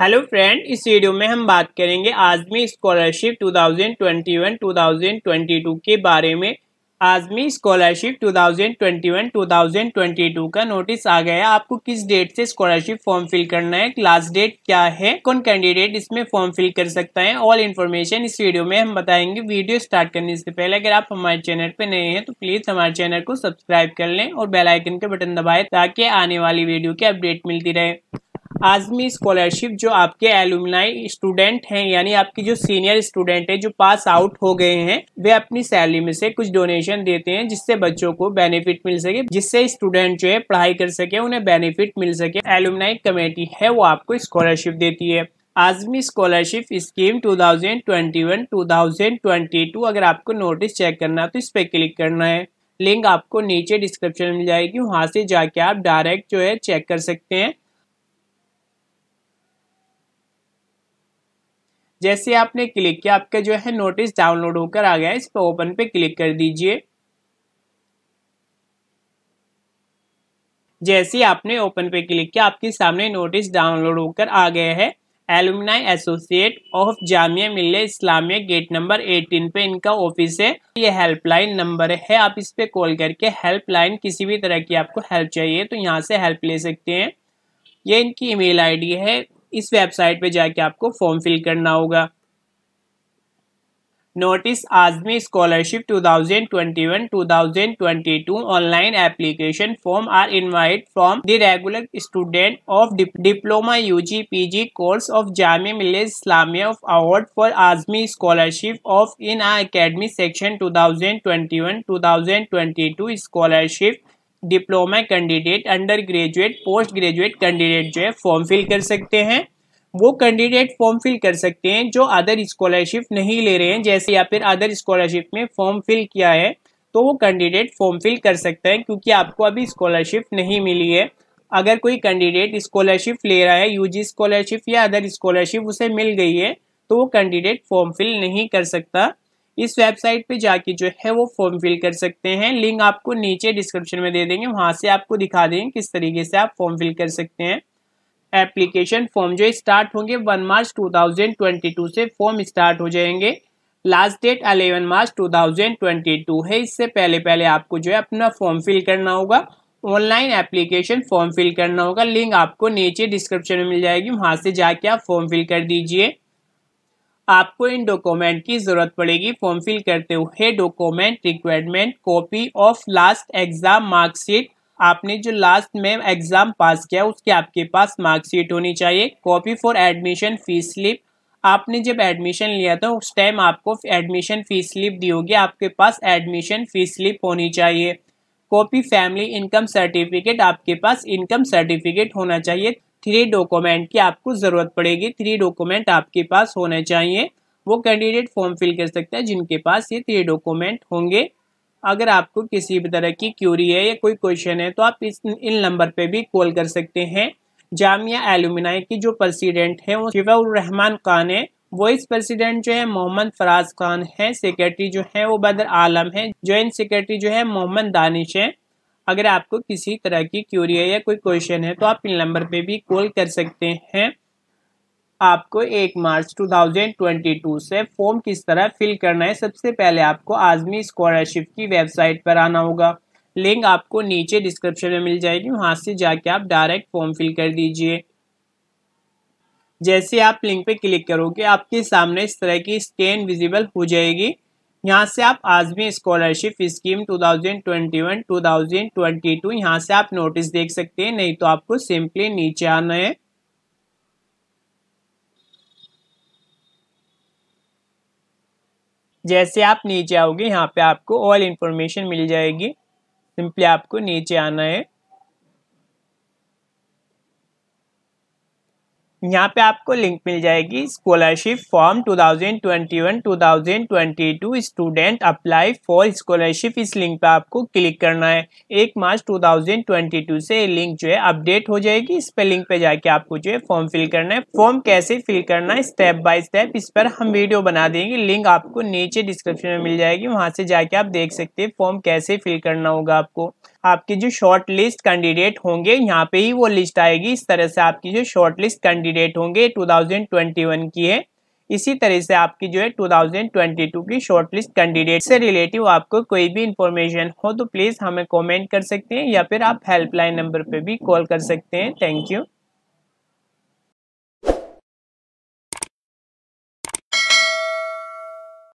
hello friend इस video में हम बात करेंगे आज़मी स्कॉलरशिप 2021-2022 के बारे में आज़मी स्कॉलरशिप 2021-2022 का नोटिस आ गया आपको किस डेट से स्कॉलरशिप फॉर्म फिल करना है क्लास डेट क्या है कौन कैंडिडेट इसमें फॉर्म फिल कर सकता है ऑल इन्फॉर्मेशन इस वीडियो में हम बताएंगे वीडियो स्टार्ट करने से पहले अगर आप हमारे चैनल पर नए हैं तो प्लीज़ हमारे चैनल को सब्सक्राइब कर लें और बेलाइकन के बटन दबाएँ ताकि आने वाली वीडियो की अपडेट मिलती रहे आजमी स्कॉलरशिप जो आपके एलुमनाई स्टूडेंट हैं यानी आपके जो सीनियर स्टूडेंट हैं जो पास आउट हो गए हैं वे अपनी सैलरी में से कुछ डोनेशन देते हैं जिससे बच्चों को बेनिफिट मिल सके जिससे स्टूडेंट जो है पढ़ाई कर सके उन्हें बेनिफिट मिल सके एलुमनाई कमेटी है वो आपको स्कॉलरशिप देती है आजमी स्कॉलरशिप स्कीम 2021-2022 अगर आपको नोटिस चेक करना है तो इस पर क्लिक करना है लिंक आपको नीचे डिस्क्रिप्शन में मिल जाएगी वहाँ से जाके आप डायरेक्ट जो है चेक कर सकते हैं जैसे आपने क्लिक किया आपका जो है नोटिस डाउनलोड होकर आ गया है इस पर ओपन पे क्लिक कर दीजिए जैसे आपने ओपन पे क्लिक किया आपके सामने नोटिस डाउनलोड होकर आ गया है एलुमनाई एसोसिएट ऑफ जामिया मिल्ले इस्लामिया गेट नंबर 18 पे इनका ऑफिस है ये हेल्पलाइन नंबर है आप इस पे कॉल करके हेल्पलाइन किसी भी तरह की आपको हेल्प चाहिए तो यहाँ से हेल्प ले सकते हैं ये इनकी ईमेल आईडी है इस वेबसाइट पे जाके आपको फॉर्म फिल करना होगा notice Azmi scholarship 2021-2022 online application form are invite from the regular student of diploma UG PG course of Jamia Millia Islamia of award for Azmi scholarship of in R academy section 2021-2022 scholarship diploma candidate under graduate post graduate candidate जो है form fill कर सकते हैं वो candidate form fill कर सकते हैं जो अदर स्कॉलरशिप नहीं ले रहे हैं जैसे या फिर अदर स्कॉलरशिप में फॉर्म फिल किया है तो वो कैंडिडेट फॉर्म फिल कर सकते हैं क्योंकि आपको अभी स्कॉलरशिप नहीं मिली है अगर कोई कैंडिडेट स्कॉलरशिप ले रहा है यूजी स्कॉलरशिप या अदर स्कॉलरशिप उसे मिल गई है तो वो कैंडिडेट फॉर्म फिल नहीं कर सकता इस वेबसाइट पे जाके जो है वो फॉर्म फिल कर सकते हैं लिंक आपको नीचे डिस्क्रिप्शन में दे देंगे वहाँ से आपको दिखा देंगे किस तरीके से आप फॉर्म फिल कर सकते हैं एप्लीकेशन फॉर्म जो स्टार्ट होंगे वन मार्च 2022 से फॉर्म स्टार्ट हो जाएंगे लास्ट डेट अलेवन मार्च 2022 है इससे पहले पहले आपको जो है अपना फॉर्म फिल करना होगा ऑनलाइन एप्लीकेशन फॉर्म फिल करना होगा लिंक आपको नीचे डिस्क्रिप्शन में मिल जाएगी वहाँ से जाके आप फॉर्म फिल कर दीजिए आपको इन डॉक्यूमेंट की ज़रूरत पड़ेगी फॉर्म फिल करते हुए document requirement copy of last exam marksheet आपने जो लास्ट में एग्ज़ाम पास किया उसके आपके पास मार्कशीट होनी चाहिए copy for admission fees slip आपने जब एडमिशन लिया था उस टाइम आपको एडमिशन फीस स्लिप दी होगी आपके पास एडमिशन फीस स्लिप होनी चाहिए कॉपी फैमिली इनकम सर्टिफिकेट आपके पास इनकम सर्टिफिकेट होना चाहिए थ्री डॉक्यूमेंट की आपको ज़रूरत पड़ेगी थ्री डॉक्यूमेंट आपके पास होने चाहिए वो कैंडिडेट फॉर्म फिल कर सकते हैं जिनके पास ये थ्री डॉक्यूमेंट होंगे अगर आपको किसी भी तरह की क्यूरी है या कोई क्वेश्चन है तो आप इस इन नंबर पे भी कॉल कर सकते हैं जामिया एलुमिनाई की जो प्रेसिडेंट हैं वो शिफाउररहमान खान है वाइस प्रेसिडेंट जो है मोहम्मद फराज खान है सेक्रेटरी जो है वो बदर आलम है ज्वाइंट सेक्रेटरी जो है मोहम्मद दानिश है अगर आपको किसी तरह की क्यूरी है या कोई क्वेश्चन है तो आप इन नंबर पे भी कॉल कर सकते हैं आपको एक मार्च 2022 से फॉर्म किस तरह फिल करना है सबसे पहले आपको आजमी स्कॉलरशिप की वेबसाइट पर आना होगा लिंक आपको नीचे डिस्क्रिप्शन में मिल जाएगी वहाँ से जाके आप डायरेक्ट फॉर्म फिल कर दीजिए जैसे आप लिंक पे क्लिक करोगे आपके सामने इस तरह की स्कैन विजिबल हो जाएगी यहाँ से आप आजमी स्कॉलरशिप स्कीम 2021 2022 यहाँ से आप नोटिस देख सकते हैं नहीं तो आपको सिंपली नीचे आना है जैसे आप नीचे आओगे यहाँ पे आपको ऑल इन्फॉर्मेशन मिल जाएगी सिंपली आपको नीचे आना है यहाँ पे आपको लिंक मिल जाएगी scholarship form 2021-2022 student apply for scholarship इस लिंक पे आपको क्लिक करना है एक मार्च 2022 से लिंक जो है अपडेट हो जाएगी इस पे लिंक पे जाके आपको जो है फॉर्म फिल करना है फॉर्म कैसे फिल करना है स्टेप बाय स्टेप इस पर हम वीडियो बना देंगे लिंक आपको नीचे डिस्क्रिप्शन में मिल जाएगी वहाँ से जाके आप देख सकते हैं फॉर्म कैसे फिल करना होगा आपको आपकी जो शॉर्ट लिस्ट कैंडिडेट होंगे यहाँ पे ही वो लिस्ट आएगी इस तरह से आपकी जो शॉर्ट लिस्ट कैंडिडेट होंगे 2021 की है इसी तरह से आपकी जो है 2022 की शॉर्ट लिस्ट कैंडिडेट से रिलेटिव आपको कोई भी इंफॉर्मेशन हो तो प्लीज़ हमें कमेंट कर सकते हैं या फिर आप हेल्पलाइन नंबर पे भी कॉल कर सकते हैं थैंक यू